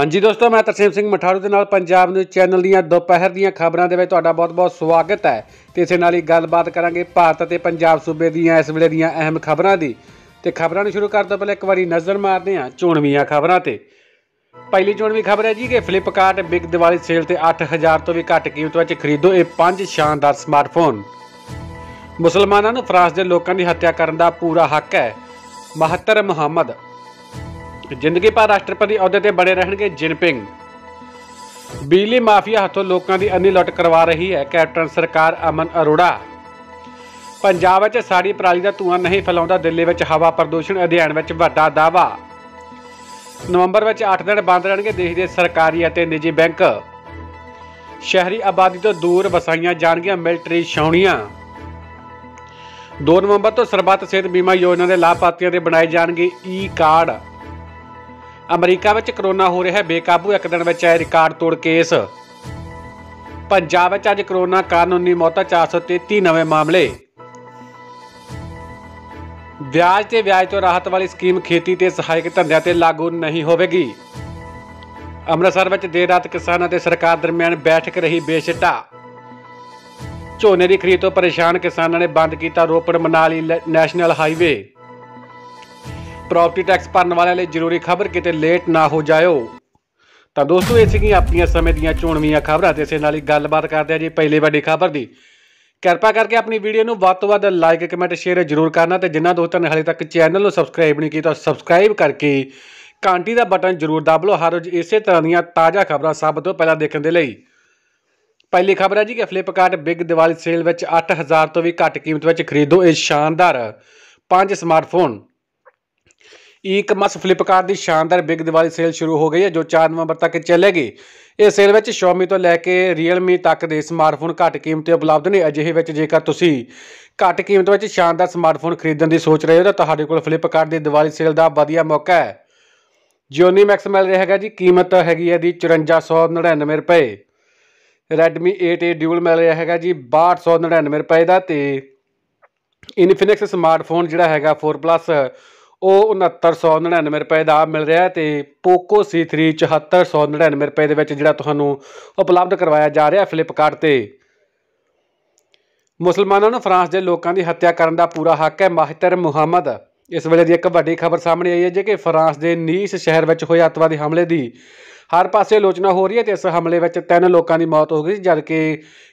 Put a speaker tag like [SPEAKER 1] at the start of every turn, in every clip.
[SPEAKER 1] ਹਾਂਜੀ ਦੋਸਤੋ ਮੈਂ ਤਰਸੇਮ ਸਿੰਘ ਮਠਾਰੂ ਦੇ ਨਾਲ ਪੰਜਾਬ ਨਿਊਜ਼ ਚੈਨਲ ਦੀਆਂ ਦੁਪਹਿਰ ਦੀਆਂ ਖਬਰਾਂ ਦੇ ਵਿੱਚ ਤੁਹਾਡਾ ਬਹੁਤ-ਬਹੁਤ ਸਵਾਗਤ ਹੈ ਤੇ ਇਸੇ ਨਾਲ ਹੀ ਗੱਲਬਾਤ ਕਰਾਂਗੇ ਭਾਰਤ ਅਤੇ ਪੰਜਾਬ ਸੂਬੇ ਦੀਆਂ ਇਸ ਵੇਲੇ ਦੀਆਂ ਅਹਿਮ ਖਬਰਾਂ ਦੀ ਤੇ ਖਬਰਾਂ ਨੂੰ ਸ਼ੁਰੂ ਕਰਦੇ ਪਹਿਲੇ ਇੱਕ ਵਾਰੀ ਨਜ਼ਰ ਮਾਰਦੇ ਹਾਂ ਚੋਣਵੀਆਂ ਖਬਰਾਂ ਤੇ ਪਹਿਲੀ ਚੋਣਵੀ ਖਬਰ ਹੈ ਜੀ ਕਿ ਫਲਿੱਪਕਾਰਟ ਬਿਗ ਦੀਵਾਲੀ ਸੇਲ ਤੇ 8000 ਤੋਂ ਵੀ ਘੱਟ ਕੀਮਤ ਵਿੱਚ ਖਰੀਦੋ ਇਹ ਪੰਜ ਸ਼ਾਨਦਾਰ ਸਮਾਰਟਫੋਨ ਮੁਸਲਮਾਨਾਂ ਨੂੰ ਫਰਾਂਸ ਦੇ ਲੋਕਾਂ ਦੀ ਹੱਤਿਆ ਕਰਨ ਦਾ ਪੂਰਾ ਹੱਕ ਹੈ ਮਹੱਤਰ ਮੁਹੰਮਦ ਜ਼ਿੰਦਗੀ ਭਰ ਰਾਸ਼ਟਰਪਤੀ ਅਹੁਦੇ ਤੇ ਬਣੇ ਰਹਿਣਗੇ ਜਿਨਪਿੰਗ ਬਿਜਲੀ ਮਾਫੀਆ ਹੱਥੋਂ ਲੋਕਾਂ ਦੀ ਅੰਨੀ ਲੁੱਟ ਕਰਵਾ ਰਹੀ ਹੈ ਕੈਪਟਨ ਸਰਕਾਰ ਅਮਨ ਅਰੋੜਾ ਪੰਜਾਬ ਵਿੱਚ ਸਾੜੀ ਪ੍ਰਾਲੀ ਦਾ ਧੂਆਂ ਨਹੀਂ ਫੈਲਾਉਂਦਾ ਦਿੱਲੀ ਵਿੱਚ ਹਵਾ ਪ੍ਰਦੂਸ਼ਣ ਅਧਿਐਨ ਵਿੱਚ ਵੱਡਾ ਦਾਵਾ ਨਵੰਬਰ ਵਿੱਚ 8 ਦਿਨ ਬੰਦ ਰਹਿਣਗੇ ਦੇਸ਼ ਦੇ ਸਰਕਾਰੀ ਅਤੇ ਨਿੱਜੀ ਬੈਂਕ ਸ਼ਹਿਰੀ ਆਬਾਦੀ ਤੋਂ ਦੂਰ ਵਸਾਈਆਂ ਜਾਣਗੀਆਂ ਮਿਲਟਰੀ ਛਾਉਣੀਆਂ 2 ਨਵੰਬਰ ਤੋਂ ਸਰਬੱਤ ਸਿਹਤ ਬੀਮਾ ਯੋਜਨਾ ਦੇ ਲਾਭਪਾਤਰੀਆਂ ਦੇ ਬਣਾਏ ਜਾਣਗੇ ਈ ਕਾਰਡ ਅਮਰੀਕਾ ਵਿੱਚ ਕਰੋਨਾ ਹੋ ਰਿਹਾ ਬੇਕਾਬੂ ਇੱਕ ਦਿਨ ਵਿੱਚ ਆਏ ਰਿਕਾਰਡ ਤੋੜ ਕੇਸ ਪੰਜਾਬ ਵਿੱਚ ਅੱਜ ਕਰੋਨਾ ਕਾਰਨ 19 ਮੌਤਾਂ 433 ਨਵੇਂ ਮਾਮਲੇ ਵਿਆਜ ਤੇ ਵਿਆਜ ਤੋਂ ਰਾਹਤ ਵਾਲੀ ਸਕੀਮ ਖੇਤੀ ਤੇ ਸਹਾਇਕ ਧੰਦਿਆਂ ਤੇ ਲਾਗੂ ਨਹੀਂ ਹੋਵੇਗੀ ਅੰਮ੍ਰਿਤਸਰ ਵਿੱਚ ਦੇਰ ਰਾਤ ਕਿਸਾਨਾਂ ਤੇ ਸਰਕਾਰ ਦਰਮਿਆਨ ਬੈਠਕ ਰਹੀ ਬੇਸ਼ਟਾ ਝੋਨੇ ਦੀ ਖਰੀਦ ਤੋਂ ਪਰੇਸ਼ਾਨ ਕਿਸਾਨਾਂ ਨੇ ਬੰਦ ਕੀਤਾ Ropar Manali national highway property tax ਭਰਨ ਵਾਲਿਆਂ ਲਈ ਜ਼ਰੂਰੀ ਖਬਰ ਕਿਤੇ ਲੇਟ ਨਾ ਹੋ ਜਾਇਓ ਤਾਂ ਦੋਸਤੋ ਇਹ ਸੀਗੀਆਂ ਆਪਣੀਆਂ ਸਮੇਂ ਦੀਆਂ ਚੋਣਵੀਆਂ ਖਬਰਾਂ ਤੇ ਇਸੇ ਨਾਲ ਹੀ ਗੱਲਬਾਤ ਕਰਦੇ ਆ ਜੀ ਪਹਿਲੇ ਵੱਡੀ ਖਬਰ ਦੀ ਕਿਰਪਾ ਕਰਕੇ ਆਪਣੀ ਵੀਡੀਓ ਨੂੰ ਵੱਧ ਤੋਂ ਵੱਧ ਲਾਈਕ ਕਮੈਂਟ ਸ਼ੇਅਰ ਜ਼ਰੂਰ ਕਰਨਾ ਤੇ ਜਿਨ੍ਹਾਂ ਦੋਸਤਾਂ ਨੇ ਹਾਲੇ ਤੱਕ ਚੈਨਲ ਨੂੰ ਸਬਸਕ੍ਰਾਈਬ ਨਹੀਂ ਕੀਤਾ ਸਬਸਕ੍ਰਾਈਬ ਕਰਕੇ ਘੰਟੀ ਦਾ ਬਟਨ ਜ਼ਰੂਰ ਦਬ ਲਓ ਹਰ ਰੋਜ਼ ਇਸੇ ਤਰ੍ਹਾਂ ਦੀਆਂ ਤਾਜ਼ਾ ਖਬਰਾਂ ਸਭ ਤੋਂ ਪਹਿਲਾਂ ਦੇਖਣ ਦੇ ਲਈ ਪਹਿਲੀ ਖਬਰ ਹੈ ਜੀ ਕਿ ਫਲਿੱਪਕਾਰਟ ਬਿਗ ਦੀਵਾਲੀ ਸੇਲ ਵਿੱਚ 8000 ਤੋਂ ਵੀ ਘੱਟ ਕੀਮਤ ਵਿੱਚ ਖਰੀਦੋ ਇਹ ਸ਼ਾਨਦਾਰ ਪੰਜ ਸਮਾਰਟਫੋਨ ਈ ਕਮਰਸ ਫਲਿੱਪਕਾਰਟ ਦੀ ਸ਼ਾਨਦਾਰ ਬਿਗ ਦੀਵਾਲੀ ਸੇਲ ਸ਼ੁਰੂ ਹੋ ਗਈ ਹੈ ਜੋ 4 ਨਵੰਬਰ ਤੱਕ ਚੱਲੇਗੀ ਇਹ ਸੇਲ ਵਿੱਚ Xiaomi ਤੋਂ ਲੈ ਕੇ Realme ਤੱਕ ਦੇ ਸਮਾਰਟਫੋਨ ਘੱਟ ਕੀਮਤ ਤੇ ਉਪਲਬਧ ਨੇ ਅਜਿਹੇ ਵਿੱਚ ਜੇਕਰ ਤੁਸੀਂ ਘੱਟ ਕੀਮਤ ਵਿੱਚ ਸ਼ਾਨਦਾਰ ਸਮਾਰਟਫੋਨ ਖਰੀਦਣ ਦੀ ਸੋਚ ਰਹੇ ਹੋ ਤਾਂ ਤੁਹਾਡੇ ਕੋਲ ਫਲਿੱਪਕਾਰਟ ਦੀ ਦੀਵਾਲੀ ਸੇਲ ਦਾ ਵਧੀਆ ਮੌਕਾ ਹੈ ਜਿਓਨੀ ਮੈਕਸ ਮਿਲ ਰਿਹਾ ਹੈਗਾ ਜੀ ਕੀਮਤ ਹੈਗੀ ਹੈ ਦੀ 5499 ਰੁਪਏ Redmi 8A ਡਿਊਲ ਮਿਲ ਰਿਹਾ ਹੈਗਾ ਜੀ 6299 ਰੁਪਏ ਦਾ ਤੇ Infinix ਸਮਾਰਟਫੋਨ ਜਿਹੜਾ ਹੈਗਾ 4 ਉਹ 6999 ਰੁਪਏ ਦਾ ਮਿਲ ਰਿਹਾ ਹੈ ਤੇ Poco C3 7499 ਰੁਪਏ ਦੇ ਵਿੱਚ ਜਿਹੜਾ ਤੁਹਾਨੂੰ ਉਪਲਬਧ ਕਰਵਾਇਆ ਜਾ ਰਿਹਾ ਫਲਿੱਪਕਾਰਟ ਤੇ ਮੁਸਲਮਾਨਾਂ ਨੂੰ ਫਰਾਂਸ ਦੇ ਲੋਕਾਂ ਦੀ ਹੱਤਿਆ ਕਰਨ ਦਾ ਪੂਰਾ ਹੱਕ ਹੈ ਮਾਹਿਤਰ ਮੁਹੰਮਦ ਇਸ ਵੇਲੇ ਦੀ ਇੱਕ ਵੱਡੀ ਖਬਰ ਸਾਹਮਣੇ ਆਈ ਹੈ ਜੇ ਕਿ ਫਰਾਂਸ ਦੇ ਨੀਸ ਸ਼ਹਿਰ ਵਿੱਚ ਹੋਏ ਅਤਵਾਦੀ ਹਮਲੇ ਦੀ ਹਰ ਪਾਸੇ ਆਲੋਚਨਾ ਹੋ ਰਹੀ ਹੈ ਤੇ ਇਸ ਹਮਲੇ ਵਿੱਚ ਤਿੰਨ ਲੋਕਾਂ ਦੀ ਮੌਤ ਹੋ ਗਈ ਜਦਕਿ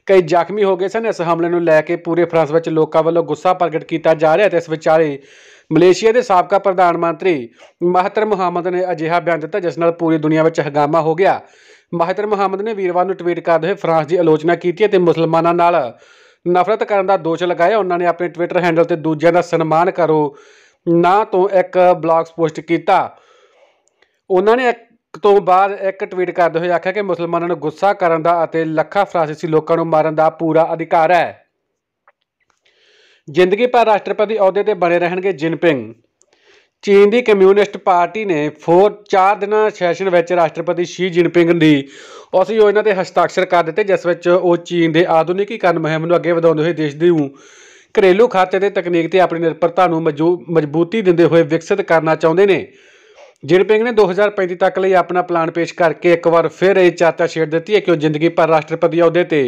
[SPEAKER 1] ਕਈ ਜ਼ਖਮੀ ਹੋ ਗਏ ਸਨ ਇਸ ਹਮਲੇ ਨੂੰ ਲੈ ਕੇ ਪੂਰੇ ਫਰਾਂਸ ਵਿੱਚ ਲੋਕਾਂ ਵੱਲੋਂ ਗੁੱਸਾ ਪ੍ਰਗਟ ਕੀਤਾ ਜਾ ਰਿਹਾ ਤੇ ਇਸ ਵਿਚਾਰੇ ਮਲੇਸ਼ੀਆ ਦੇ ਸਾਬਕਾ ਪ੍ਰਧਾਨ ਮੰਤਰੀ ਮਹਤਰ ਮੁਹੰਮਦ ਨੇ ਅਜਿਹਾ ਬਿਆਨ ਦਿੱਤਾ ਜਿਸ ਨਾਲ ਪੂਰੀ ਦੁਨੀਆ ਵਿੱਚ ਹੰਗਾਮਾ ਹੋ ਗਿਆ ਮਹਤਰ ਮੁਹੰਮਦ ਨੇ ਵੀਰਵਾਰ ਨੂੰ ਟਵੀਟ ਕਰਦੇ ਹੋਏ ਫਰਾਂਸ ਦੀ ਆਲੋਚਨਾ ਕੀਤੀ ਅਤੇ ਮੁਸਲਮਾਨਾਂ ਨਾਲ ਨਫ਼ਰਤ ਕਰਨ ਦਾ ਦੋਸ਼ ਲਗਾਇਆ ਉਹਨਾਂ ਨੇ ਆਪਣੇ ਟਵਿੱਟਰ ਹੈਂਡਲ ਤੇ ਦੂਜਿਆਂ ਦਾ ਸਨਮਾਨ ਕਰੋ ਨਾ ਤੋਂ ਇੱਕ ਬਲੌਗਸ ਪੋਸਟ ਕੀਤਾ ਉਹਨਾਂ ਨੇ ਇੱਕ ਤੋਂ ਬਾਅਦ ਇੱਕ ਟਵੀਟ ਕਰਦੇ ਹੋਏ ਆਖਿਆ ਕਿ ਮੁਸਲਮਾਨਾਂ ਨੂੰ ਗੁੱਸਾ ਕਰਨ ਦਾ ਅਤੇ ਲੱਖਾਂ ਫਰਾਂਸੀਸੀ ਲੋਕਾਂ ਨੂੰ ਮਾਰਨ ਦਾ ਪੂਰਾ ਅਧਿਕਾਰ ਹੈ ਜ਼ਿੰਦਗੀ ਭਰ ਰਾਸ਼ਟਰਪਤੀ ਅਹੁਦੇ ਤੇ ਬਣੇ ਰਹਿਣਗੇ ਜਿਨਪਿੰਗ ਚੀਨ ਦੀ ਕਮਿਊਨਿਸਟ ਪਾਰਟੀ ਨੇ 4 ਚਾਰ ਦਿਨਾਂ ਸੈਸ਼ਨ ਵਿੱਚ ਰਾਸ਼ਟਰਪਤੀ ਸ਼ੀ ਜਿਨਪਿੰਗ ਦੀ ਉਸ ਯੋਜਨਾ ਤੇ ਹਸਤਾਖਰ ਕਰ ਦਿੱਤੇ ਜਿਸ ਵਿੱਚ ਉਹ ਚੀਨ ਦੇ ਆਧੁਨਿਕੀਕਰਨ ਮਹਿੰਮ ਨੂੰ ਅੱਗੇ ਵਧਾਉਂਦੇ ਹੋਏ ਦੇਸ਼ ਦੀ ਘਰੇਲੂ ਖਾਤੇ ਤੇ ਤਕਨੀਕ ਤੇ ਆਪਣੀ ਨਿਰਭਰਤਾ ਨੂੰ ਮਜ਼ਬੂਤੀ ਦਿੰਦੇ ਹੋਏ ਵਿਕਸਿਤ ਕਰਨਾ ਚਾਹੁੰਦੇ ਨੇ ਜਿਨਪਿੰਗ ਨੇ 2035 ਤੱਕ ਲਈ ਆਪਣਾ ਪਲਾਨ ਪੇਸ਼ ਕਰਕੇ ਇੱਕ ਵਾਰ ਫਿਰ ਇਹ ਚਾਤਾ ਛੇੜ ਦਿੱਤੀ ਹੈ ਕਿ ਉਹ ਜ਼ਿੰਦਗੀ ਭਰ ਰਾਸ਼ਟਰਪਤੀ ਅਹੁਦੇ ਤੇ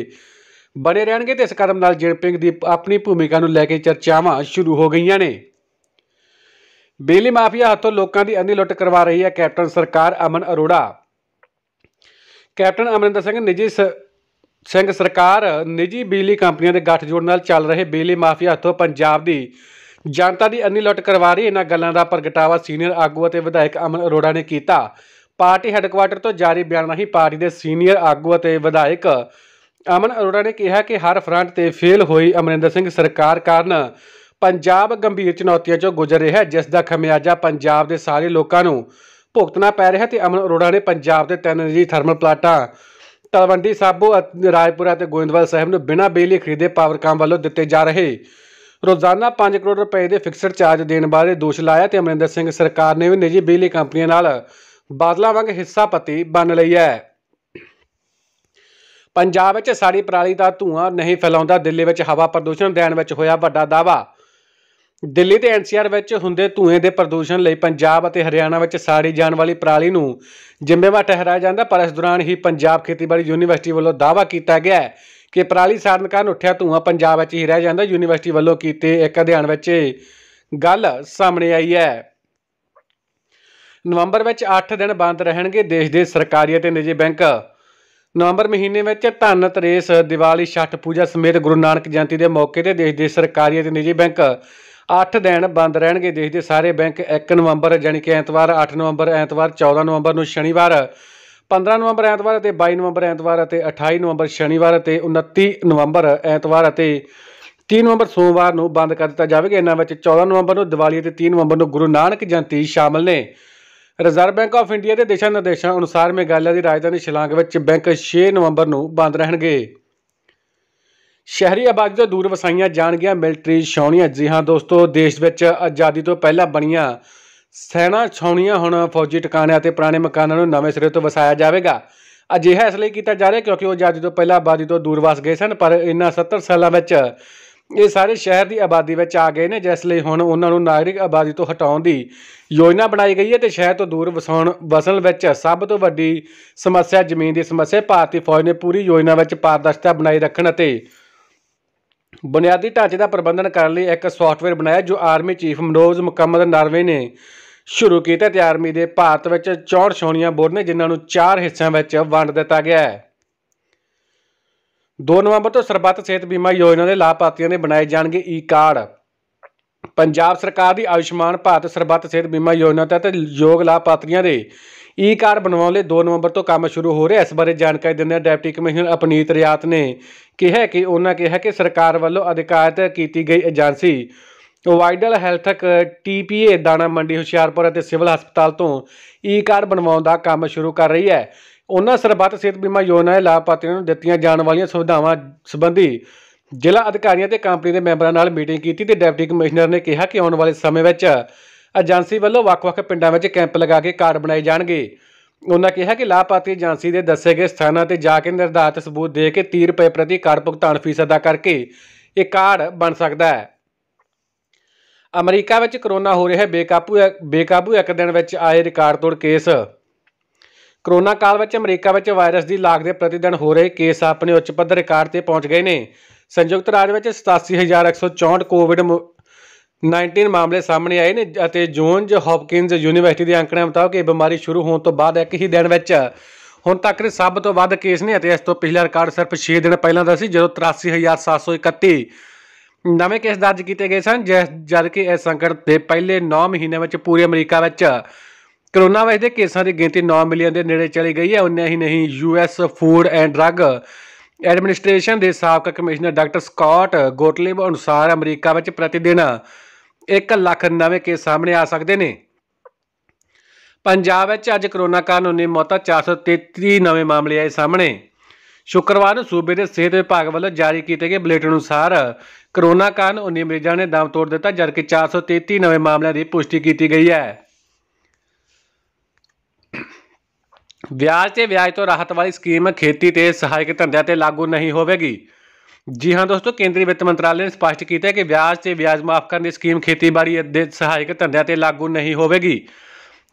[SPEAKER 1] ਬਣੇ ਰਹਿਣਗੇ ਤੇ ਇਸ ਕਦਮ ਨਾਲ ਜਿਨਪਿੰਗ ਦੀ ਆਪਣੀ ਭੂਮਿਕਾ ਨੂੰ ਲੈ ਕੇ ਚਰਚਾਵਾਂ ਸ਼ੁਰੂ ਹੋ ਗਈਆਂ ਨੇ ਬਿਜਲੀ ਮਾਫੀਆ ਹੱਥੋਂ ਲੋਕਾਂ ਦੀ ਅੰਨੀ ਲੁੱਟ ਕਰਵਾ ਰਹੀ ਹੈ ਕੈਪਟਨ ਸਰਕਾਰ ਅਮਨ ਅਰੋੜਾ ਕੈਪਟਨ ਅਮਰਿੰਦਰ ਸਿੰਘ ਨਿੱਜੀ ਸਿੰਘ ਸਰਕਾਰ ਨਿੱਜੀ ਬਿਜਲੀ ਕੰਪਨੀਆਂ ਦੇ ਗੱਠਜੋੜ ਨਾਲ ਚੱਲ ਰਹੇ ਬਿਜਲੀ ਮਾਫੀਆ ਹੱਥੋਂ ਪੰਜਾਬ ਦੀ ਜਨਤਾ ਦੀ ਅੰਨੀ ਲੁੱਟ ਕਰਵਾ ਰਹੀ ਇਹਨਾਂ ਗੱਲਾਂ ਦਾ ਪ੍ਰਗਟਾਵਾ ਸੀਨੀਅਰ ਆਗੂ ਅਤੇ ਵਿਧਾਇਕ ਅਮਨ ਅਰੋੜਾ ਨੇ ਕੀਤਾ ਪਾਰਟੀ ਹੈੱਡਕੁਆਰਟਰ ਤੋਂ ਜਾਰੀ ਬਿਆਨ ਰਾਹੀਂ ਪਾਰਟੀ ਦੇ ਸੀਨੀਅਰ ਆਗੂ ਅਤੇ ਵਿਧਾਇਕ ਅਮਨ ਅਰੋੜਾ ਨੇ ਕਿਹਾ ਕਿ ਹਰ ਫਰੰਟ ਤੇ ਫੇਲ ਹੋਈ ਅਮਰਿੰਦਰ ਸਿੰਘ ਸਰਕਾਰ ਕਾਰਨ ਪੰਜਾਬ ਗੰਭੀਰ ਚੁਣੌਤੀਆਂ 'ਚੋਂ ਗੁਜ਼ਰ ਰਿਹਾ ਹੈ ਜਿਸ ਦਾ ਖਮਿਆਜਾ ਪੰਜਾਬ ਦੇ ਸਾਰੇ ਲੋਕਾਂ ਨੂੰ ਭੁਗਤਣਾ ਪੈ ਰਿਹਾ ਤੇ ਅਮਨ ਅਰੋੜਾ ਨੇ ਪੰਜਾਬ ਦੇ ਤਿੰਨ ਜੀ ਥਰਮਲ ਪਲਾਟਾਂ ਤਲਵੰਡੀ ਸਾਬੋ ਰਾਜਪੁਰਾ ਤੇ ਗੋਇੰਦਵਾਲ ਸਾਹਿਬ ਨੂੰ ਬਿਨਾਂ ਬਿਜਲੀ ਖਰੀਦੇ ਪਾਵਰਕਾਮ ਵੱਲੋਂ ਦਿੱਤੇ ਜਾ ਰਹੇ ਰੋਜ਼ਾਨਾ 5 ਕਰੋੜ ਰੁਪਏ ਦੇ ਫਿਕਸਡ ਚਾਰਜ ਦੇਣ ਬਾਰੇ ਦੋਸ਼ ਲਾਇਆ ਤੇ ਅਮਰਿੰਦਰ ਸਿੰਘ ਸਰਕਾਰ ਨੇ ਵੀ ਨਿੱਜੀ ਬਿਜਲੀ ਕੰਪਨੀਆਂ ਨਾਲ ਬਾਦਲਾ ਵਾਂਗ ਹਿੱਸਾ ਪਤੀ ਬਣ ਲਈ ਹੈ ਪੰਜਾਬ ਵਿੱਚ ਸਾੜੀ ਪ੍ਰਾਲੀ ਦਾ ਧੂਆਂ ਨਹੀਂ ਫੈਲਾਉਂਦਾ ਦਿੱਲੀ ਵਿੱਚ ਹਵਾ ਪ੍ਰਦੂਸ਼ਣ ਦੇਣ ਵਿੱਚ ਹੋਇਆ ਵੱਡਾ ਦਾਵਾ ਦਿੱਲੀ ਤੇ ਐਨਸੀਆਰ ਵਿੱਚ ਹੁੰਦੇ ਧੂਏ ਦੇ ਪ੍ਰਦੂਸ਼ਣ ਲਈ ਪੰਜਾਬ ਅਤੇ ਹਰਿਆਣਾ ਵਿੱਚ ਸਾੜੀ ਜਾਣ ਵਾਲੀ ਪ੍ਰਾਲੀ ਨੂੰ ਜ਼ਿੰਮੇਵਾਰ ਠਹਿਰਾਇਆ ਜਾਂਦਾ ਪਰ ਇਸ ਦੌਰਾਨ ਹੀ ਪੰਜਾਬ ਖੇਤੀਬਾੜੀ ਯੂਨੀਵਰਸਿਟੀ ਵੱਲੋਂ ਦਾਵਾ ਕੀਤਾ ਗਿਆ ਹੈ ਕਿ ਪ੍ਰਾਲੀ ਸਾੜਨ ਕਾਰਨ ਉੱਠਿਆ ਧੂਆਂ ਪੰਜਾਬ ਵਿੱਚ ਹੀ ਰਹਿ ਜਾਂਦਾ ਯੂਨੀਵਰਸਿਟੀ ਵੱਲੋਂ ਕੀਤੇ ਇੱਕ ਅਧਿਐਨ ਵਿੱਚ ਗੱਲ ਸਾਹਮਣੇ ਆਈ ਹੈ ਨਵੰਬਰ ਵਿੱਚ 8 ਦਿਨ ਬੰਦ ਰਹਿਣਗੇ ਦੇਸ਼ ਦੇ ਸਰਕਾਰੀ ਅਤੇ ਨਿੱਜੀ ਬੈਂਕ ਨਵੰਬਰ ਮਹੀਨੇ ਵਿੱਚ ਧਨ ਤਰੇਸ ਦੀਵਾਲੀ ਛੱਠ ਪੂਜਾ ਸਮੇਤ ਗੁਰੂ ਨਾਨਕ ਜਯੰਤੀ ਦੇ ਮੌਕੇ ਤੇ ਦੇਸ਼ ਦੇ ਸਰਕਾਰੀ ਅਤੇ ਨਿੱਜੀ ਬੈਂਕ 8 ਦਿਨ ਬੰਦ ਰਹਿਣਗੇ ਦੇਸ਼ ਦੇ ਸਾਰੇ ਬੈਂਕ 1 ਨਵੰਬਰ ਜਾਨੀ ਕਿ ਐਤਵਾਰ 8 ਨਵੰਬਰ ਐਤਵਾਰ 14 ਨਵੰਬਰ ਨੂੰ ਸ਼ਨੀਵਾਰ 15 ਨਵੰਬਰ ਐਤਵਾਰ ਅਤੇ 22 ਨਵੰਬਰ ਐਤਵਾਰ ਅਤੇ 28 ਨਵੰਬਰ ਸ਼ਨੀਵਾਰ ਅਤੇ 29 ਨਵੰਬਰ ਐਤਵਾਰ ਅਤੇ 3 ਨਵੰਬਰ ਸੋਮਵਾਰ ਨੂੰ ਬੰਦ ਕਰ ਦਿੱਤਾ ਜਾਵੇਗਾ ਇਹਨਾਂ ਵਿੱਚ 14 ਨਵੰਬਰ ਨੂੰ ਦੀਵਾਲੀ ਅਤੇ 3 ਨਵੰਬਰ ਨੂੰ ਗੁਰੂ ਨਾਨਕ ਜਯੰਤੀ ਸ਼ਾਮਲ ਨੇ ਰਿਜ਼ਰਵ ਬੈਂਕ ਆਫ ਇੰਡੀਆ ਦੇ ਦਿਸ਼ਾ ਨਿਰਦੇਸ਼ਾਂ ਅਨੁਸਾਰ ਮੇਗਾਲਿਆ ਦੀ ਰਾਜਧਾਨੀ ਸ਼ਿਲਾਂਗ ਵਿੱਚ ਬੈਂਕ 6 ਨਵੰਬਰ ਨੂੰ ਬੰਦ ਰਹਿਣਗੇ ਸ਼ਹਿਰੀ ਆਬਾਦੀ ਤੋਂ ਦੂਰ ਵਸਾਈਆਂ ਜਾਣਗੀਆਂ ਮਿਲਟਰੀ ਛਾਉਣੀਆਂ ਜੀ ਹਾਂ ਦੋਸਤੋ ਦੇਸ਼ ਵਿੱਚ ਆਜ਼ਾਦੀ ਤੋਂ ਪਹਿਲਾਂ ਬਣੀਆਂ ਸੈਨਾ ਛਾਉਣੀਆਂ ਹੁਣ ਫੌਜੀ ਟਿਕਾਣਿਆਂ ਤੇ ਪੁਰਾਣੇ ਮਕਾਨਾਂ ਨੂੰ ਨਵੇਂ ਸਿਰੇ ਤੋਂ ਵਸਾਇਆ ਜਾਵੇਗਾ ਅਜਿਹਾ ਇਸ ਲਈ ਕੀਤਾ ਜਾ ਰਿਹਾ ਕਿਉਂਕਿ ਉਹ ਆਜ਼ਾਦੀ ਤੋਂ ਪਹਿਲਾਂ ਆਬਾਦੀ ਤੋਂ ਦੂਰ ਵਸ ਗਏ ਸਨ ਪਰ ਇਨ੍ਹਾਂ 70 ਸਾਲਾਂ ਵਿੱਚ ਇਹ ਸਾਰੇ ਸ਼ਹਿਰ ਦੀ ਆਬਾਦੀ ਵਿੱਚ ਆ ਗਏ ਨੇ ਜਿਸ ਲਈ ਹੁਣ ਉਹਨਾਂ ਨੂੰ ਨਾਗਰਿਕ ਆਬਾਦੀ ਤੋਂ ਹਟਾਉਣ ਦੀ ਯੋਜਨਾ ਬਣਾਈ ਗਈ ਹੈ ਤੇ ਸ਼ਹਿਰ ਤੋਂ ਦੂਰ ਵਸਾਉਣ ਵਸਣ ਵਿੱਚ ਸਭ ਤੋਂ ਵੱਡੀ ਸਮੱਸਿਆ ਜ਼ਮੀਨ ਦੀ ਸਮੱਸਿਆ ਭਾਰਤੀ ਫੌਜ ਨੇ ਪੂਰੀ ਯੋਜਨਾ ਵਿੱਚ ਪਾਰਦਰਸ਼ਤਾ ਬਣਾਈ ਰੱਖਣ ਅਤੇ ਬੁਨਿਆਦੀ ਢਾਂਚੇ ਦਾ ਪ੍ਰਬੰਧਨ ਕਰਨ ਲਈ ਇੱਕ ਸੌਫਟਵੇਅਰ ਬਣਾਇਆ ਜੋ ਆਰਮੀ ਚੀਫ ਮਨੋਜ ਮੁਕੰਮਦ ਨਰਵੇ ਨੇ ਸ਼ੁਰੂ ਕੀਤਾ ਤੇ ਆਰਮੀ ਦੇ ਭਾਰਤ ਵਿੱਚ 64 ਸ਼ੌਣੀਆਂ ਬੋਰ ਨੇ ਜਿਨ੍ਹਾਂ ਨੂੰ ਚਾਰ ਹਿੱਸਿਆਂ ਵਿੱਚ ਵੰਡ ਦਿੱਤਾ ਗਿਆ ਹੈ 2 ਨਵੰਬਰ ਤੋਂ ਸਰਬੱਤ ਸਿਹਤ ਬੀਮਾ ਯੋਜਨਾ ਦੇ ਲਾਭਪਾਤਰੀਆਂ ਦੇ ਬਣਾਏ ਜਾਣਗੇ ਈ ਕਾਰਡ ਪੰਜਾਬ ਸਰਕਾਰ ਦੀ ਆਯੁਸ਼ਮਾਨ ਭਾਰਤ ਸਰਬੱਤ ਸਿਹਤ ਬੀਮਾ ਯੋਜਨਾ ਤਹਿਤ ਯੋਗ ਲਾਭਪਾਤਰੀਆਂ ਦੇ ਈ ਕਾਰਡ ਬਣਾਉਣ ਲਈ 2 ਨਵੰਬਰ ਤੋਂ ਕੰਮ ਸ਼ੁਰੂ ਹੋ ਰਿਹਾ ਇਸ ਬਾਰੇ ਜਾਣਕਾਰੀ ਆ ਡਿਪਟੀ ਕਮਿਸ਼ਨਰ ਅਪਨੀਤ ਰਿਆਤ ਨੇ ਕਿਹਾ ਕਿ ਉਹਨਾਂ ਕਿਹਾ ਕਿ ਸਰਕਾਰ ਵੱਲੋਂ ਅਧਿਕਾਰਤ ਕੀਤੀ ਗਈ ਏਜੰਸੀ ਵਾਈਡਲ ਹੈਲਥ ਟੀਪੀਏ ਦਾਣਾ ਮੰਡੀ ਹੁਸ਼ਿਆਰਪੁਰ ਅਤੇ ਸਿਵਲ ਹਸਪਤਾਲ ਤੋਂ ਈ ਕਾਰਡ ਬਣਵਾਉਣ ਦਾ ਕੰਮ ਸ਼ੁਰੂ ਕਰ ਰਹੀ ਹੈ ਉਹਨਾਂ ਸਰਬੱਤ ਸਿਹਤ ਬੀਮਾ ਯੋਜਨਾ ਦੇ ਲਾਭਪਾਤਰੀਆਂ ਨੂੰ ਦਿੱਤੀਆਂ ਜਾਣ ਵਾਲੀਆਂ ਸੁਵਿਧਾਵਾਂ ਸੰਬੰਧੀ ਜ਼ਿਲ੍ਹਾ ਅਧਿਕਾਰੀਆਂ ਤੇ ਕੰਪਨੀ ਦੇ ਮੈਂਬਰਾਂ ਨਾਲ ਮੀਟਿੰਗ ਕੀਤੀ ਤੇ ਡਿਪਟੀ ਕਮਿਸ਼ਨਰ ਨੇ ਕਿਹਾ ਕਿ ਆਉਣ ਵਾਲੇ ਸਮੇਂ ਵਿੱਚ ਏਜੰਸੀ ਵੱਲੋਂ ਵੱਖ-ਵੱਖ ਪਿੰਡਾਂ ਵਿੱਚ ਕੈਂਪ ਲਗਾ ਕੇ ਕਾਰਡ ਬਣਾਏ ਜਾਣਗੇ ਉਹਨਾਂ ਕਿਹਾ ਕਿ ਲਾਭਪਾਤਰੀ ਏਜੰਸੀ ਦੇ ਦੱਸੇ ਗਏ ਸਥਾਨਾਂ ਤੇ ਜਾ ਕੇ ਨਿਰਧਾਰਤ ਸਬੂਤ ਦੇ ਕੇ 30 ਰੁਪਏ ਪ੍ਰਤੀ ਕਾਰਡ ਭੁਗਤਾਨ ਫੀਸ ਅਦਾ ਕਰਕੇ ਇਹ ਕਾਰਡ ਬਣ ਸਕਦਾ ਹੈ ਅਮਰੀਕਾ ਵਿੱਚ ਕਰੋਨਾ ਹੋ ਰਿਹਾ ਬੇਕਾਬੂ ਬੇਕਾਬੂ ਇੱਕ ਦਿਨ ਵਿੱਚ ਆਏ ਰਿਕਾਰਡ ਤੋੜ ਕੇਸ ਕਰੋਨਾ ਕਾਲ ਵਿੱਚ ਅਮਰੀਕਾ ਵਿੱਚ ਵਾਇਰਸ ਦੀ ਲਾਗ ਦੇ ਪ੍ਰਤੀਦਿਨ ਹੋ ਰਹੇ ਕੇਸ ਆਪਣੇ ਉੱਚ ਪੱਧਰ ਰਿਕਾਰਡ ਤੇ ਪਹੁੰਚ ਗਏ ਨੇ ਸੰਯੁਕਤ ਰਾਜ ਵਿੱਚ 87164 ਕੋਵਿਡ 19 ਮਾਮਲੇ ਸਾਹਮਣੇ ਆਏ ਨੇ ਅਤੇ ਜੋਨਜ ਹੌਪਕਿੰਸ ਯੂਨੀਵਰਸਿਟੀ ਦੇ ਅੰਕੜਿਆਂ ਮੁਤਾਬਕ ਇਹ ਬਿਮਾਰੀ ਸ਼ੁਰੂ ਹੋਣ ਤੋਂ ਬਾਅਦ ਇੱਕ ਹੀ ਦਿਨ ਵਿੱਚ ਹੁਣ ਤੱਕ ਦੇ ਸਭ ਤੋਂ ਵੱਧ ਕੇਸ ਨੇ ਅਤੇ ਇਸ ਤੋਂ ਪਹਿਲਾ ਰਿਕਾਰਡ ਸਿਰਫ 6 ਦਿਨ ਪਹਿਲਾਂ ਦਾ ਸੀ ਜਦੋਂ 83731 ਨਵੇਂ ਕੇਸ ਦਰਜ ਕੀਤੇ ਗਏ ਸਨ ਜਦ ਕਿ ਇਸ ਸੰਕਟ ਦੇ ਪਹਿਲੇ 9 ਮਹੀਨੇ ਵਿੱਚ ਪੂਰੇ ਅਮਰੀਕਾ ਵਿੱਚ ਕਰੋਨਾ ਵਾਇਰਸ ਦੇ ਕੇਸਾਂ ਦੀ ਗਿਣਤੀ 9 ਮਿਲੀਅਨ ਦੇ ਨੇੜੇ ਚਲੀ ਗਈ ਹੈ ਉਨਾਂ ਹੀ ਨਹੀਂ US food and drug administration ਦੇ ਸਾਬਕਾ ਕਮਿਸ਼ਨਰ ਡਾਕਟਰ ਸਕਾਟ ਗੋਟਲੇਬ ਅਨੁਸਾਰ ਅਮਰੀਕਾ ਵਿੱਚ ਪ੍ਰਤੀ ਦਿਨ 1 ਲੱਖ ਨਵੇਂ ਕੇਸ ਸਾਹਮਣੇ ਆ ਸਕਦੇ ਨੇ ਪੰਜਾਬ ਵਿੱਚ ਅੱਜ ਕਰੋਨਾ ਕਾਰਨ ਉਨੇ ਮੌਤਾਂ 433 ਨਵੇਂ ਮਾਮਲੇ ਆਏ ਸਾਹਮਣੇ ਸ਼ੁੱਕਰਵਾਰ ਨੂੰ ਸੂਬੇ ਦੇ ਸਿਹਤ ਵਿਭਾਗ ਵੱਲੋਂ ਜਾਰੀ ਕੀਤੇ ਗਏ ਬੁਲੇਟਿਨ ਅਨੁਸਾਰ ਕਰੋਨਾ ਕਾਰਨ ਉਨੇ ਮਰੀਜ਼ਾਂ ਨੇ ਦਮ ਤੋੜ ਦਿੱਤਾ ਜਦਕਿ 433 ਨਵੇਂ ਮਾਮਲਿਆਂ ਦੀ ਪੁਸ਼ਟੀ ਕੀਤੀ ਗਈ ਹੈ ਵਿਆਜ ਤੇ ਵਿਆਜ ਤੋਂ ਰਾਹਤ ਵਾਲੀ ਸਕੀਮ ਖੇਤੀ ਤੇ ਸਹਾਇਕ ਧੰਦਿਆਂ ਤੇ ਲਾਗੂ ਨਹੀਂ ਹੋਵੇਗੀ ਜੀ ਹਾਂ ਦੋਸਤੋ ਕੇਂਦਰੀ ਵਿੱਤ ਮੰਤਰਾਲੇ ਨੇ ਸਪਸ਼ਟ ਕੀਤਾ ਹੈ ਕਿ ਵਿਆਜ ਤੇ ਵਿਆਜ ਮਾਫ ਕਰਨ ਦੀ ਸਕੀਮ ਖੇਤੀਬਾੜੀ ਦੇ ਸਹਾਇਕ ਧੰਦਿਆਂ ਤੇ ਲਾਗੂ ਨਹੀਂ ਹੋਵੇਗੀ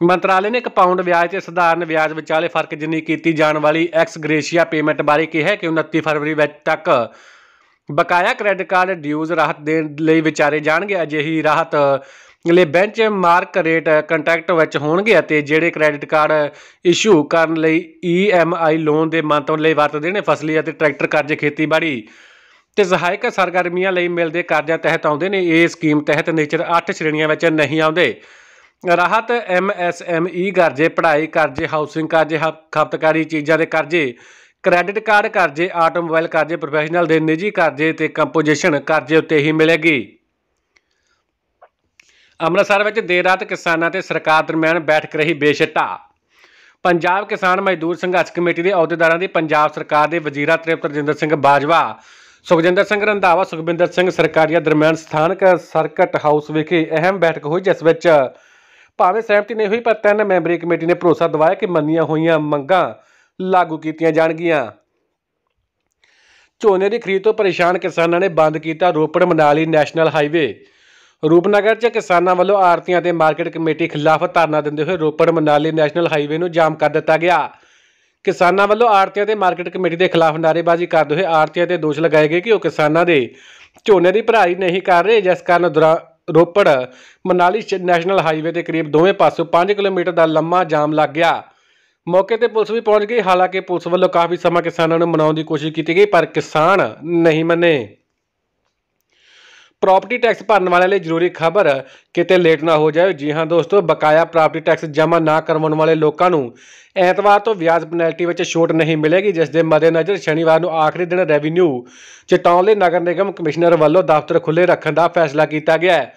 [SPEAKER 1] ਮੰਤਰਾਲੇ ਨੇ ਇੱਕ ਪਾਉਂਡ ਵਿਆਜ ਤੇ ਸਧਾਰਨ ਵਿਆਜ ਵਿਚਾਲੇ ਫਰਕ ਜਿੰਨੀ ਕੀਤੀ ਜਾਣ ਵਾਲੀ ਐਕਸ ਗ੍ਰੇਸ਼ੀਆ ਪੇਮੈਂਟ ਬਾਰੇ ਕਿਹਾ ਹੈ ਕਿ 29 ਫਰਵਰੀ ਵਿੱਚ ਤੱਕ ਬਕਾਇਆ ਕ੍ਰੈਡਿਟ ਕਾਰਡ ਡਿਊਜ਼ ਰਾਹਤ ਦੇਣ ਲਈ ਵਿਚਾਰੇ ਜਾਣਗੇ ਅਜਿਹੀ ਰਾਹਤ ਲਈ ਬੈਂਚ ਮਾਰਕ ਰੇਟ ਕੰਟਰੈਕਟ ਵਿੱਚ ਹੋਣਗੇ ਅਤੇ ਜਿਹੜੇ ਕ੍ਰੈਡਿਟ ਕਾਰਡ ਇਸ਼ੂ ਕਰਨ ਲਈ ਈਐਮਆਈ e ਲੋਨ ਦੇ ਮੰਤਵ ਲਈ ਵਰਤਦੇ ਨੇ ਫਸਲੀ ਅਤੇ ਟਰੈਕਟਰ ਕਰਜ਼ੇ ਖੇਤੀਬਾੜੀ ਤੇ ਸਹਾਇਕ ਸਰਗਰਮੀਆਂ ਲਈ ਮਿਲਦੇ ਕਰਜ਼ਾ ਤਹਿਤ ਆਉਂਦੇ ਨੇ ਇਹ ਸਕੀਮ ਤਹਿਤ ਨੇਚਰ 8 ਸ਼੍ਰੇਣੀਆਂ ਵਿੱਚ ਨਹੀਂ ਆਉਂਦੇ ਰਾਹਤ ਐਮਐਸਐਮਈ e ਕਰਜ਼ੇ ਪੜ੍ਹਾਈ ਕਰਜ਼ੇ ਹਾਊਸਿੰਗ ਕਰਜ਼ੇ ਖਪਤਕਾਰੀ ਚੀਜ਼ਾਂ ਦੇ ਕਰਜ਼ੇ ਕ੍ਰੈਡਿਟ ਕਾਰਡ ਕਰਜ਼ੇ ਆਟੋਮੋਬਾਈਲ ਕਰਜ਼ੇ ਪ੍ਰੋਫੈਸ਼ਨਲ ਦੇ ਨਿੱਜੀ ਕਰਜ਼ੇ ਤੇ ਕੰਪੋਜੀਸ਼ਨ ਕਰਜ਼ੇ ਉੱਤੇ ਹੀ ਮਿਲੇਗੀ ਅੰਮ੍ਰਿਤਸਰ ਵਿੱਚ ਦੇਰ ਰਾਤ ਕਿਸਾਨਾਂ ਤੇ ਸਰਕਾਰ ਦਰਮਿਆਨ ਬੈਠਕ ਰਹੀ ਬੇਸ਼ਟਾ ਪੰਜਾਬ ਕਿਸਾਨ ਮਜ਼ਦੂਰ ਸੰਘਰਸ਼ ਕਮੇਟੀ ਦੇ ਅਹੁਦੇਦਾਰਾਂ ਦੀ ਪੰਜਾਬ ਸਰਕਾਰ ਦੇ ਵਜ਼ੀਰਾ ਤ੍ਰਿਪਤ ਰਜਿੰਦਰ ਸਿੰਘ ਬਾਜਵਾ ਸੁਖਜਿੰਦਰ ਸਿੰਘ ਰੰਧਾਵਾ ਸੁਖਬਿੰਦਰ ਸਿੰਘ ਸਰਕਾਰੀਆ ਦਰਮਿਆਨ ਸਥਾਨਕ ਸਰਕਟ ਹਾਊਸ ਵਿਖੇ ਅਹਿਮ ਬੈਠਕ ਹੋਈ ਜਿਸ ਵਿੱਚ ਭਾਵੇਂ ਸਹਿਮਤੀ ਨਹੀਂ ਹੋਈ ਪਰ ਤਿੰਨ ਮੈਂਬਰੀ ਕਮੇਟੀ ਨੇ ਭਰੋਸਾ ਦਿਵਾਇਆ ਕਿ ਮੰਨੀਆਂ ਹੋਈਆਂ ਮੰਗਾਂ ਲਾਗੂ ਕੀਤੀਆਂ ਜਾਣਗੀਆਂ ਝੋਨੇ ਦੀ ਖਰੀਦ ਤੋਂ ਪਰੇਸ਼ਾਨ ਕਿਸਾਨਾਂ ਨੇ ਬੰਦ ਕੀਤਾ ਰੋਪੜ ਮਨਾਲੀ ਨੈਸ਼ਨਲ ਹਾਈਵੇ ਰੂਪਨਗਰ 'ਚ ਕਿਸਾਨਾਂ ਵੱਲੋਂ ਆਰਤੀਆਂ ਤੇ ਮਾਰਕੀਟ ਕਮੇਟੀ ਖਿਲਾਫ ਧਰਨਾ ਦਿੰਦੇ ਹੋਏ ਰੋਪੜ ਮਨਾਲੀ ਨੈਸ਼ਨਲ ਹਾਈਵੇ ਨੂੰ ਜਾਮ ਕਰ ਦਿੱਤਾ ਗਿਆ ਕਿਸਾਨਾਂ ਵੱਲੋਂ ਆਰਤੀਆਂ ਤੇ ਮਾਰਕੀਟ ਕਮੇਟੀ ਦੇ ਖਿਲਾਫ ਨਾਰੇਬਾਜ਼ੀ ਕਰਦੇ ਹੋਏ ਆਰਤੀਆਂ ਤੇ ਦੋਸ਼ ਲਗਾਏ ਗਏ ਕਿ ਉਹ ਕਿਸਾਨਾਂ ਦੇ ਝੋਨੇ ਦੀ ਭਰਾਈ ਨਹੀਂ ਕਰ ਰਹੇ ਜਿਸ ਕਾਰਨ ਰੋਪੜ ਮਨਾਲੀ ਨੈਸ਼ਨਲ ਹਾਈਵੇ ਦੇ ਕਰੀਬ ਦੋਵੇਂ ਪਾਸੋਂ 5 ਕਿਲੋਮੀਟਰ ਦਾ ਲੰਮਾ ਜਾਮ ਲੱਗ ਗਿਆ ਮੌਕੇ ਤੇ ਪੁਲਿਸ ਵੀ ਪਹੁੰਚ ਗਈ ਹਾਲਾਂਕਿ ਪੁਲਿਸ ਵੱਲੋਂ ਕਾਫੀ ਸਮਾਂ ਕਿਸਾਨਾਂ ਨੂੰ ਮਨਾਉਣ ਦੀ ਕੋਸ਼ਿਸ਼ ਕੀਤੀ ਗਈ ਪਰ ਕਿਸਾਨ ਨਹੀਂ ਮੰਨੇ ਪ੍ਰਾਪਰਟੀ ਟੈਕਸ ਭਰਨ ਵਾਲਿਆਂ ਲਈ ਜ਼ਰੂਰੀ ਖਬਰ ਕਿਤੇ ਲੇਟ ਨਾ ਹੋ ਜਾਏ ਜੀ ਹਾਂ ਦੋਸਤੋ ਬਕਾਇਆ ਪ੍ਰਾਪਰਟੀ ਟੈਕਸ ਜਮ੍ਹਾਂ ਨਾ ਕਰਵਾਉਣ ਵਾਲੇ ਲੋਕਾਂ ਨੂੰ ਐਤਵਾਰ ਤੋਂ ਵਿਆਜ ਪੈਨਲਟੀ ਵਿੱਚ ਛੋਟ ਨਹੀਂ ਮਿਲੇਗੀ ਜਿਸ ਦੇ ਮੱਦੇਨਜ਼ਰ ਸ਼ਨੀਵਾਰ ਨੂੰ ਆਖਰੀ ਦਿਨ ਰੈਵਨਿਊ ਚਟਾਉਣ ਲਈ ਨਗਰ ਨਿਗਮ ਕਮਿਸ਼ਨਰ ਵੱਲੋਂ ਦਫ਼ਤਰ ਖੁੱਲੇ ਰੱਖਣ ਦਾ ਫੈਸਲਾ ਕੀਤਾ ਗਿਆ ਹੈ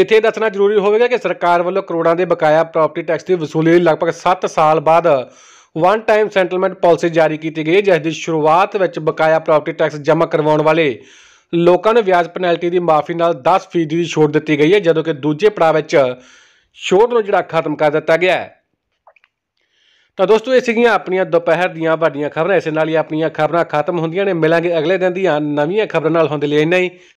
[SPEAKER 1] ਇੱਥੇ ਦੱਸਣਾ ਜ਼ਰੂਰੀ ਹੋਵੇਗਾ ਕਿ ਸਰਕਾਰ ਵੱਲੋਂ ਕਰੋੜਾਂ ਦੇ ਬਕਾਇਆ ਪ੍ਰਾਪਰਟੀ ਟੈਕਸ ਦੀ ਵਸੂਲੀ ਲਈ ਲਗਭਗ 7 ਸਾਲ ਬਾਅਦ ਵਨ ਟਾਈਮ ਸੈਟਲਮੈਂਟ ਪਾਲਿਸੀ ਜਾਰੀ ਕੀਤੀ ਗਈ ਜਿਸ ਦੀ ਸ਼ੁਰੂਆਤ ਵਿੱਚ ਬਕਾਇਆ ਪ੍ਰਾਪਰਟੀ ਟੈਕਸ ਜਮ੍ਹਾਂ ਕਰਵਾਉਣ ਵਾਲੇ ਲੋਕਾਂ ਨੂੰ ਵਿਆਜ ਪੈਨਲਟੀ ਦੀ ਮਾਫੀ ਨਾਲ 10% ਦੀ ਛੋਟ ਦਿੱਤੀ ਗਈ ਹੈ ਜਦੋਂ ਕਿ ਦੂਜੇ ਪੜਾਅ ਵਿੱਚ ਛੋਟ ਨੂੰ ਜਿਹੜਾ ਖਤਮ ਕਰ ਦਿੱਤਾ ਗਿਆ ਹੈ ਤਾਂ ਦੋਸਤੋ ਇਹ ਸੀਗੀਆਂ ਆਪਣੀਆਂ ਦੁਪਹਿਰ ਦੀਆਂ ਵੱਡੀਆਂ ਖਬਰਾਂ ਇਸੇ ਨਾਲ ਹੀ ਆਪਣੀਆਂ ਖਬਰਾਂ ਖਤਮ ਹੁੰਦੀਆਂ ਨੇ ਮਿਲਾਂਗੇ ਅਗਲੇ ਦਿਨ ਦੀਆਂ ਨਵੀਆਂ ਖਬਰਾਂ ਨਾਲ ਹੁੰਦੇ ਲਈ ਇੰਨਾ ਹੀ